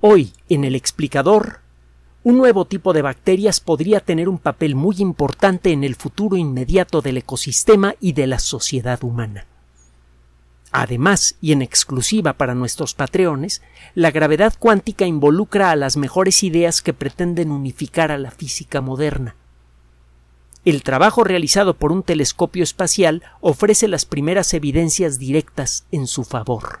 Hoy, en el explicador, un nuevo tipo de bacterias podría tener un papel muy importante en el futuro inmediato del ecosistema y de la sociedad humana. Además, y en exclusiva para nuestros patreones, la gravedad cuántica involucra a las mejores ideas que pretenden unificar a la física moderna. El trabajo realizado por un telescopio espacial ofrece las primeras evidencias directas en su favor.